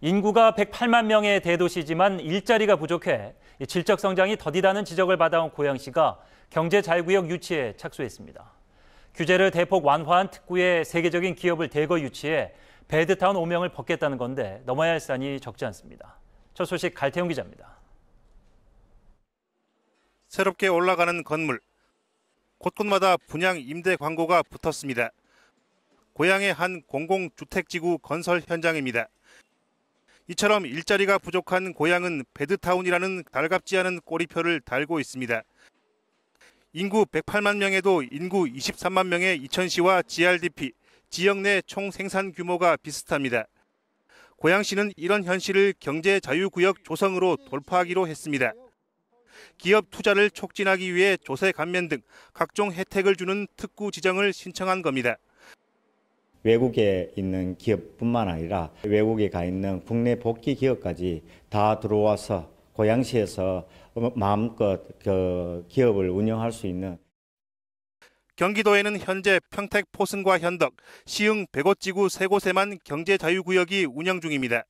인구가 108만 명의 대도시지만 일자리가 부족해 질적 성장이 더디다는 지적을 받아온 고양시가 경제 자유구역 유치에 착수했습니다. 규제를 대폭 완화한 특구에 세계적인 기업을 대거 유치해 배드타운 오명을 벗겠다는 건데 넘어야 할 산이 적지 않습니다. 첫 소식 갈태용 기자입니다. 새롭게 올라가는 건물. 곳곳마다 분양 임대 광고가 붙었습니다. 고향의 한 공공주택지구 건설 현장입니다. 이처럼 일자리가 부족한 고향은 베드타운이라는 달갑지 않은 꼬리표를 달고 있습니다. 인구 108만 명에도 인구 23만 명의 이천시와 GRDP, 지역 내 총 생산 규모가 비슷합니다. 고양시는 이런 현실을 경제 자유구역 조성으로 돌파하기로 했습니다. 기업 투자를 촉진하기 위해 조세 감면 등 각종 혜택을 주는 특구 지정을 신청한 겁니다. 외국에 있는 기업뿐만 아니라 외국에 가 있는 국내 복귀 기업까지 다 들어와서 고양시에서 마음껏 그 기업을 운영할 수 있는 경기도에는 현재 평택 포승과 현덕, 시흥 백옷지구 세 곳에만 경제자유구역이 운영 중입니다.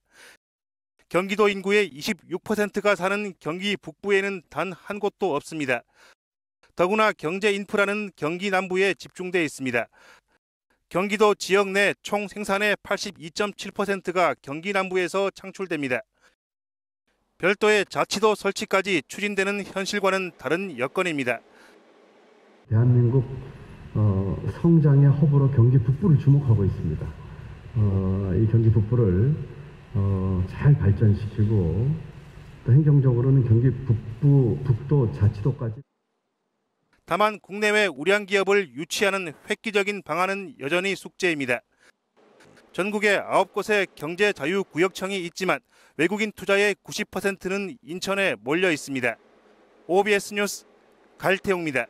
경기도 인구의 26%가 사는 경기 북부에는 단 한 곳도 없습니다. 더구나 경제 인프라는 경기 남부에 집중돼 있습니다. 경기도 지역 내 총 생산의 82.7%가 경기 남부에서 창출됩니다. 별도의 자치도 설치까지 추진되는 현실과는 다른 여건입니다. 대한민국 어, 성장의 허브로 경기 북부를 주목하고 있습니다. 어, 이 경기 북부를 어, 잘 발전시키고 또 행정적으로는 경기 북부 북도 자치도까지. 다만 국내외 우량 기업을 유치하는 획기적인 방안은 여전히 숙제입니다. 전국에 9곳의 경제자유구역청이 있지만 외국인 투자의 90%는 인천에 몰려 있습니다. OBS 뉴스 갈태웅입니다.